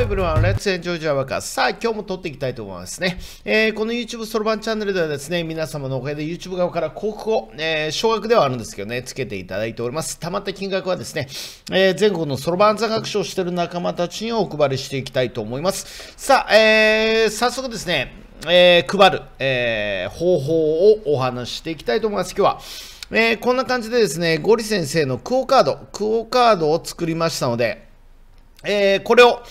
h e ブル o everyone, l e t ワ e ー j さあ、今日も撮っていきたいと思いますね。えー、この YouTube そろばんチャンネルではですね、皆様のおかげで YouTube 側から広告を、えー、少額ではあるんですけどね、つけていただいております。たまった金額はですね、えー、全国のそろばん座学習をしている仲間たちにお配りしていきたいと思います。さあ、えー、早速ですね、えー、配る、えー、方法をお話していきたいと思います。今日は。えー、こんな感じでですね、ゴリ先生のクオカード、クオカードを作りましたので、えー、これを、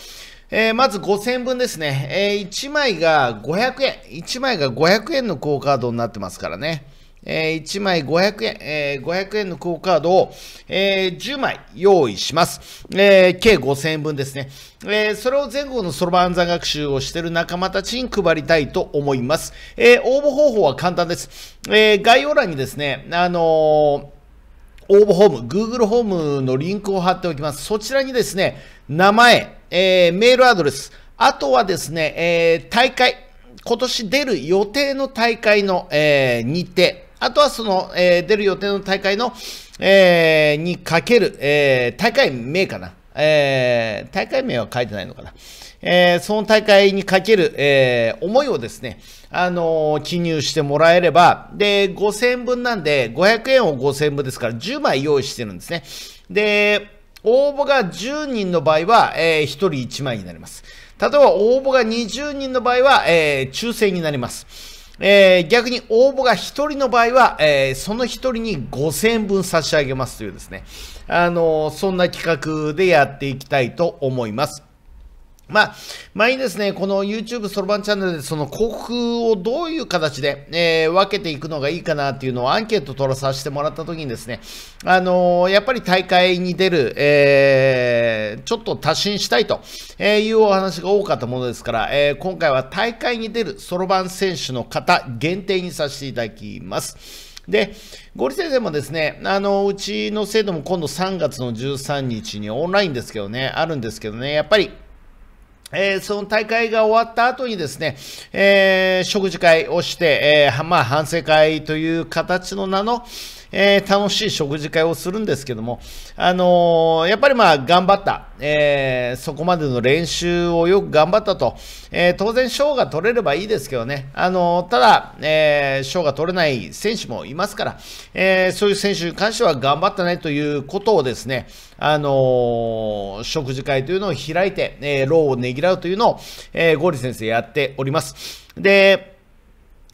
えー、まず5000分ですね、えー、1枚が500円、1枚が500円の quo カードになってますからね。えー、1枚500円、えー、500円のクオカードを、えー、10枚用意します。えー、計5000分ですね。えー、それを全国のそろばん座学習をしている仲間たちに配りたいと思います。えー、応募方法は簡単です。えー、概要欄にですね、あのー応募ホーム、Google ホームのリンクを貼っておきます。そちらにですね、名前、えー、メールアドレス、あとはですね、えー、大会、今年出る予定の大会の、えー、日程、あとはその、えー、出る予定の大会の、えー、にかける、えー、大会名かな。えー、大会名は書いてないのかな。えー、その大会にかける、えー、思いをですね、あのー、記入してもらえれば、で、5000円分なんで、500円を5000円分ですから、10枚用意してるんですね。で、応募が10人の場合は、えー、1人1枚になります。例えば応募が20人の場合は、えー、抽選になります。えー、逆に応募が1人の場合は、えー、その1人に5000円分差し上げますというですね、あのそんな企画でやっていきたいと思います。まあ、前にですね、この YouTube そろばんチャンネルでその広告をどういう形で、えー、分けていくのがいいかなっていうのをアンケート取らさせてもらった時にですね、あのー、やっぱり大会に出る、えー、ちょっと多心したいというお話が多かったものですから、え今回は大会に出るそろばん選手の方限定にさせていただきます。で、ゴリ先生もですね、あの、うちの制度も今度3月の13日にオンラインですけどね、あるんですけどね、やっぱりえー、その大会が終わった後にですね、えー、食事会をして、えー、まあ、反省会という形の名の、え楽しい食事会をするんですけども、あのやっぱりまあ、頑張った、えそこまでの練習をよく頑張ったと、え当然賞が取れればいいですけどね、あのただ、え賞が取れない選手もいますから、えそういう選手に関しては頑張ったねということをですね、あの食事会というのを開いて、えー、労をねぎ嫌うというのを、えー、ゴーリ先生やっております。で、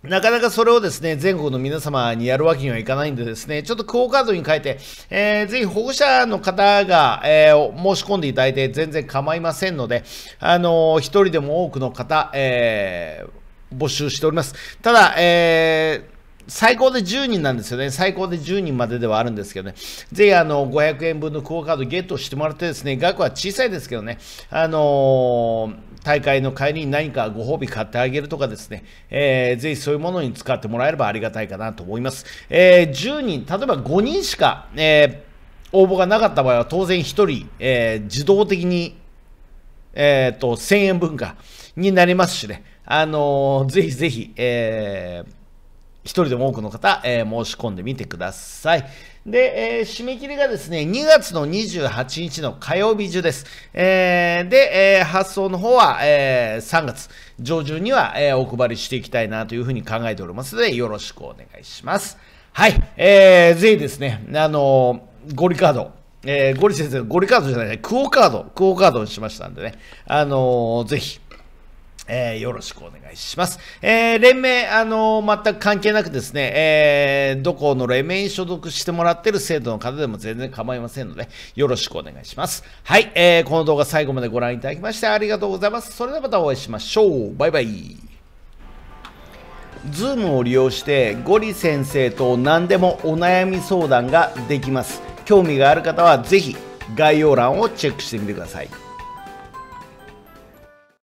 なかなかそれをですね、全国の皆様にやるわけにはいかないんでですね、ちょっとクオカードに変えて、えー、ぜひ保護者の方が、えー、申し込んでいただいて全然構いませんので、あのー、一人でも多くの方、えー、募集しております。ただ、え最高で10人なんですよね。最高で10人までではあるんですけどね。ぜひ、あの、500円分のクオカードゲットしてもらってですね、額は小さいですけどね、あのー、大会の帰りに何かご褒美買ってあげるとかですね、えー、ぜひそういうものに使ってもらえればありがたいかなと思います。えー、10人、例えば5人しか、え応募がなかった場合は当然1人、え自動的に、えっと1000円分かになりますしね、あのぜひぜひ、えー一人でも多くの方、えー、申し込んでみてください。で、えー、締め切りがですね、2月の28日の火曜日中です。えー、で、えー、発送の方は、え3月上旬には、えお配りしていきたいなというふうに考えておりますので、よろしくお願いします。はい、えー、ぜひですね、あのゴリカード、えゴリ先生、ゴリカードじゃない、クオカード、クオカードにしましたんでね、あのぜひ、えー、よろしくお願いします。えー、連盟、あのー、全く関係なくですね、えー、どこの連盟に所属してもらってる生徒の方でも全然構いませんので、よろしくお願いします。はい、えー、この動画最後までご覧いただきましてありがとうございます。それではまたお会いしましょう。バイバイ。ズームを利用してゴリ先生と何でもお悩み相談ができます興味がある方は是非概要欄をチェックしてみてください